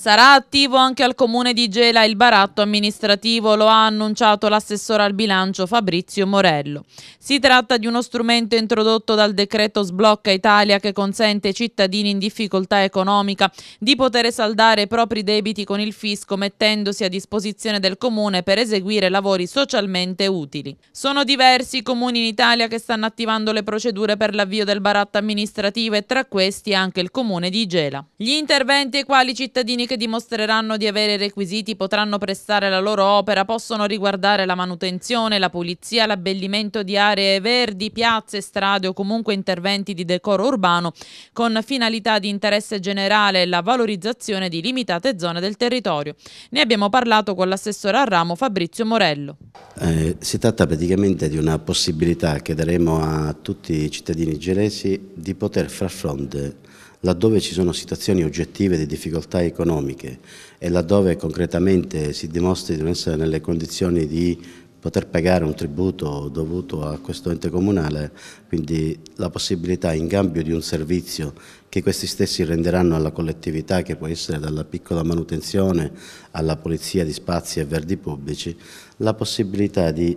Sarà attivo anche al comune di Gela il baratto amministrativo, lo ha annunciato l'assessore al bilancio Fabrizio Morello. Si tratta di uno strumento introdotto dal decreto Sblocca Italia che consente ai cittadini in difficoltà economica di poter saldare i propri debiti con il fisco mettendosi a disposizione del comune per eseguire lavori socialmente utili. Sono diversi i comuni in Italia che stanno attivando le procedure per l'avvio del baratto amministrativo e tra questi anche il comune di Gela. Gli interventi ai quali i cittadini che dimostreranno di avere requisiti potranno prestare la loro opera, possono riguardare la manutenzione, la pulizia, l'abbellimento di aree verdi, piazze, strade o comunque interventi di decoro urbano con finalità di interesse generale e la valorizzazione di limitate zone del territorio. Ne abbiamo parlato con l'assessore a ramo Fabrizio Morello. Eh, si tratta praticamente di una possibilità che daremo a tutti i cittadini gelesi di poter far fronte laddove ci sono situazioni oggettive di difficoltà economiche e laddove concretamente si dimostri di non essere nelle condizioni di poter pagare un tributo dovuto a questo ente comunale, quindi la possibilità in cambio di un servizio che questi stessi renderanno alla collettività, che può essere dalla piccola manutenzione alla pulizia di spazi e verdi pubblici, la possibilità di,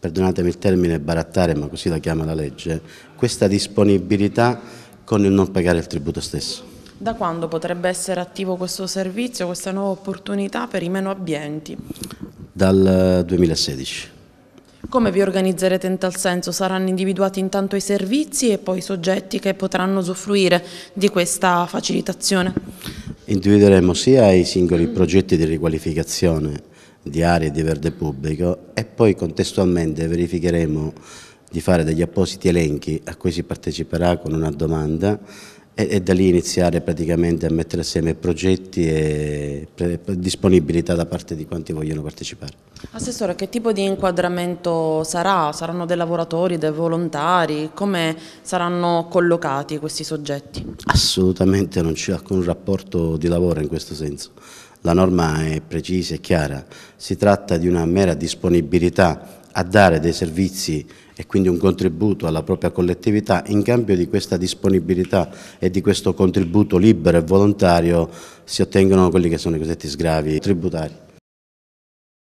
perdonatemi il termine barattare, ma così la chiama la legge, questa disponibilità con il non pagare il tributo stesso. Da quando potrebbe essere attivo questo servizio, questa nuova opportunità per i meno abbienti? Dal 2016. Eh, Come vi organizzerete in tal senso? Saranno individuati intanto i servizi e poi i soggetti che potranno usufruire di questa facilitazione? Individueremo sia i singoli progetti di riqualificazione di aree di verde pubblico e poi contestualmente verificheremo di fare degli appositi elenchi a cui si parteciperà con una domanda e, e da lì iniziare praticamente a mettere assieme progetti e pre, disponibilità da parte di quanti vogliono partecipare. Assessore, che tipo di inquadramento sarà? Saranno dei lavoratori, dei volontari? Come saranno collocati questi soggetti? Assolutamente non c'è alcun rapporto di lavoro in questo senso. La norma è precisa e chiara, si tratta di una mera disponibilità a dare dei servizi e quindi un contributo alla propria collettività, in cambio di questa disponibilità e di questo contributo libero e volontario si ottengono quelli che sono i cosiddetti sgravi tributari.